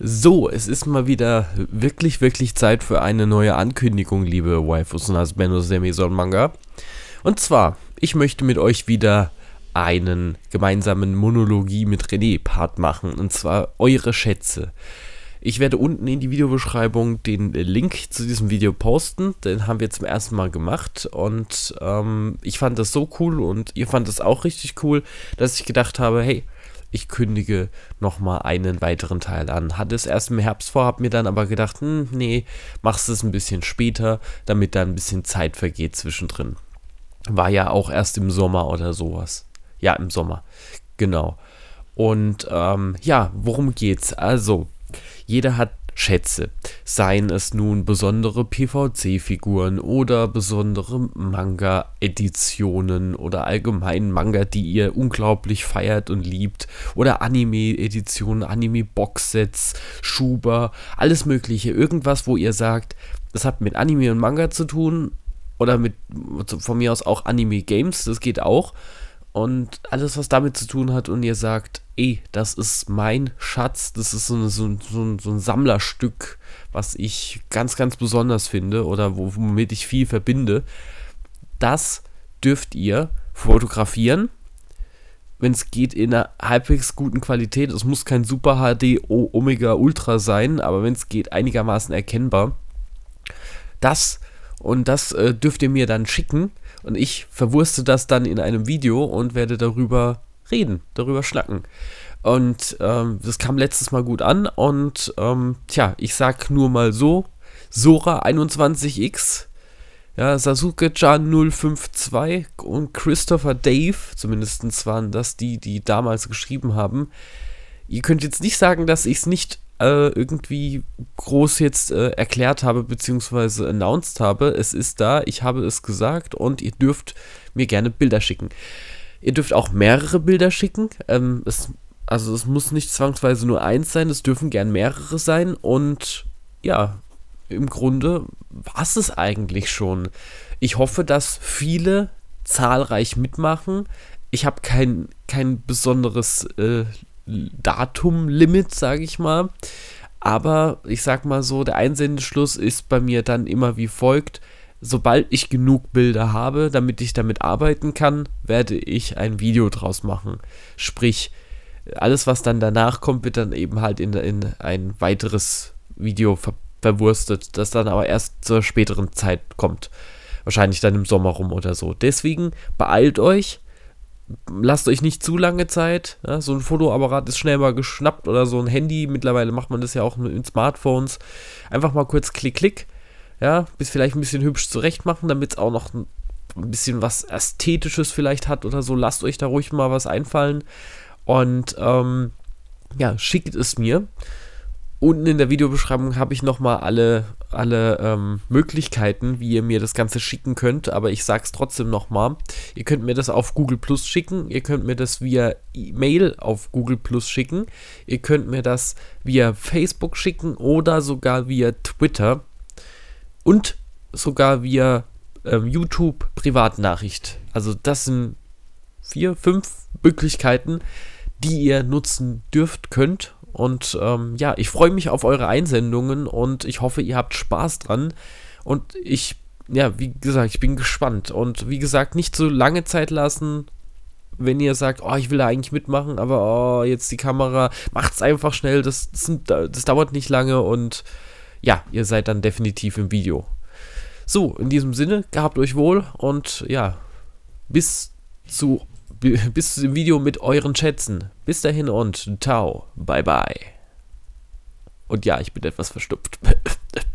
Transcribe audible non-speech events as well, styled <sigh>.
So, es ist mal wieder wirklich, wirklich Zeit für eine neue Ankündigung, liebe Waifus und Asbeno Semison Manga. Und zwar, ich möchte mit euch wieder einen gemeinsamen Monologie mit René Part machen. Und zwar eure Schätze. Ich werde unten in die Videobeschreibung den Link zu diesem Video posten. Den haben wir zum ersten Mal gemacht und ähm, ich fand das so cool und ihr fand das auch richtig cool, dass ich gedacht habe, hey, ich kündige nochmal einen weiteren Teil an. Hatte es erst im Herbst vor, habe mir dann aber gedacht, hm, nee, machst es ein bisschen später, damit da ein bisschen Zeit vergeht zwischendrin. War ja auch erst im Sommer oder sowas. Ja, im Sommer. Genau. Und ähm, ja, worum geht's? Also, jeder hat Schätze, seien es nun besondere PVC-Figuren oder besondere Manga-Editionen oder allgemein Manga, die ihr unglaublich feiert und liebt, oder Anime-Editionen, Anime-Boxsets, Schuber, alles Mögliche, irgendwas, wo ihr sagt, das hat mit Anime und Manga zu tun oder mit von mir aus auch Anime-Games, das geht auch und alles, was damit zu tun hat und ihr sagt, ey, das ist mein Schatz, das ist so, eine, so, so, so ein Sammlerstück, was ich ganz, ganz besonders finde oder womit ich viel verbinde, das dürft ihr fotografieren, wenn es geht, in einer halbwegs guten Qualität. Es muss kein Super HD Omega Ultra sein, aber wenn es geht, einigermaßen erkennbar. Das und das äh, dürft ihr mir dann schicken und ich verwurste das dann in einem Video und werde darüber reden, darüber schnacken. Und ähm, das kam letztes Mal gut an und ähm, tja, ich sag nur mal so, Sora 21X, ja, Sasuke-chan 052 und Christopher Dave, zumindest waren das die, die damals geschrieben haben. Ihr könnt jetzt nicht sagen, dass ich es nicht äh, irgendwie groß jetzt äh, erklärt habe beziehungsweise announced habe. Es ist da, ich habe es gesagt und ihr dürft mir gerne Bilder schicken. Ihr dürft auch mehrere Bilder schicken. Ähm, es, also es muss nicht zwangsweise nur eins sein, es dürfen gern mehrere sein und ja, im Grunde war es es eigentlich schon. Ich hoffe, dass viele zahlreich mitmachen. Ich habe kein, kein besonderes äh, Datumlimit, sage ich mal. Aber ich sag mal so, der Einsendeschluss ist bei mir dann immer wie folgt. Sobald ich genug Bilder habe, damit ich damit arbeiten kann, werde ich ein Video draus machen. Sprich, alles, was dann danach kommt, wird dann eben halt in, in ein weiteres Video ver verwurstet, das dann aber erst zur späteren Zeit kommt. Wahrscheinlich dann im Sommer rum oder so. Deswegen beeilt euch, lasst euch nicht zu lange Zeit. Ja, so ein Fotoapparat ist schnell mal geschnappt oder so ein Handy. Mittlerweile macht man das ja auch mit Smartphones. Einfach mal kurz klick, klick. Ja, bis vielleicht ein bisschen hübsch zurecht machen, damit es auch noch ein bisschen was Ästhetisches vielleicht hat oder so. Lasst euch da ruhig mal was einfallen. Und ähm, ja, schickt es mir. Unten in der Videobeschreibung habe ich nochmal alle, alle ähm, Möglichkeiten, wie ihr mir das Ganze schicken könnt, aber ich sage es trotzdem nochmal. Ihr könnt mir das auf Google Plus schicken, ihr könnt mir das via E-Mail auf Google Plus schicken, ihr könnt mir das via Facebook schicken oder sogar via Twitter und sogar via ähm, YouTube Privatnachricht. Also das sind vier, fünf Möglichkeiten, die ihr nutzen dürft, könnt und ähm, ja, ich freue mich auf eure Einsendungen und ich hoffe, ihr habt Spaß dran. Und ich, ja, wie gesagt, ich bin gespannt. Und wie gesagt, nicht so lange Zeit lassen, wenn ihr sagt, oh, ich will da eigentlich mitmachen, aber oh, jetzt die Kamera, macht's einfach schnell, das, das, das dauert nicht lange und ja, ihr seid dann definitiv im Video. So, in diesem Sinne, gehabt euch wohl und ja, bis zu bis zum Video mit euren Schätzen. Bis dahin und ciao. Bye bye. Und ja, ich bin etwas verstupft. <laughs>